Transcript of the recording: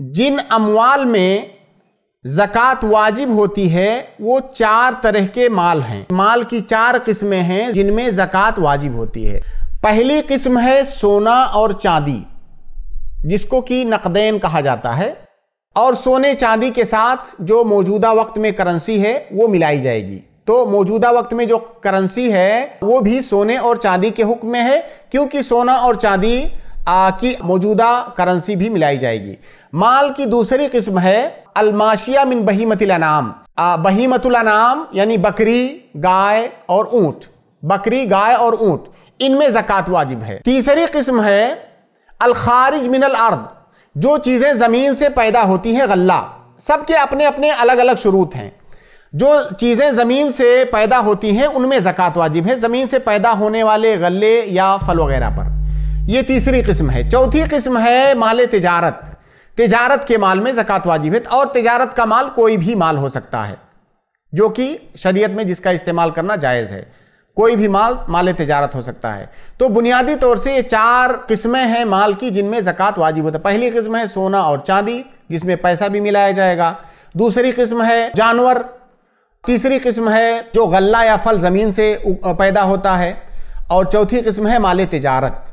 जिन अमवाल में जक़ात वाजिब होती है वो चार तरह के माल हैं माल की चार किस्में हैं जिनमें जक़ात वाजिब होती है पहली किस्म है सोना और चांदी जिसको कि नकदैन कहा जाता है और सोने चांदी के साथ जो मौजूदा वक्त में करेंसी है वो मिलाई जाएगी तो मौजूदा वक्त में जो करेंसी है वो भी सोने और चांदी के हुक्म में है क्योंकि सोना और चांदी की मौजूदा करेंसी भी मिलाई जाएगी माल की दूसरी किस्म है अलमाशिया मिन बहीमतलाम नाम यानी बकरी गाय और ऊंट बकरी गाय और ऊंट इनमें जक़ात वाजिब है तीसरी किस्म है अलखारिज मिनल अर्द जो चीज़ें ज़मीन से पैदा होती हैं गल्ला सबके अपने अपने अलग अलग शुरूत हैं जो चीज़ें ज़मीन से पैदा होती हैं उनमें ज़क़़त वाजिब है ज़मीन से पैदा होने वाले गले या फल वगैरह पर ये तीसरी किस्म है चौथी किस्म है माल तिजारत तिजारत के माल में जक़ात वाजिब है तो और तिजारत का माल कोई भी माल हो सकता है जो कि शरीयत में जिसका इस्तेमाल करना जायज़ है कोई भी माल माल तजारत हो सकता है तो बुनियादी तौर से ये चार किस्में हैं माल की जिनमें जक़ात वाजिब होता है पहली किस्म है सोना और चांदी जिसमें पैसा भी मिलाया जाएगा दूसरी किस्म है जानवर तीसरी किस्म है जो गल्ला या फल ज़मीन से पैदा होता है और चौथी किस्म है माल तजारत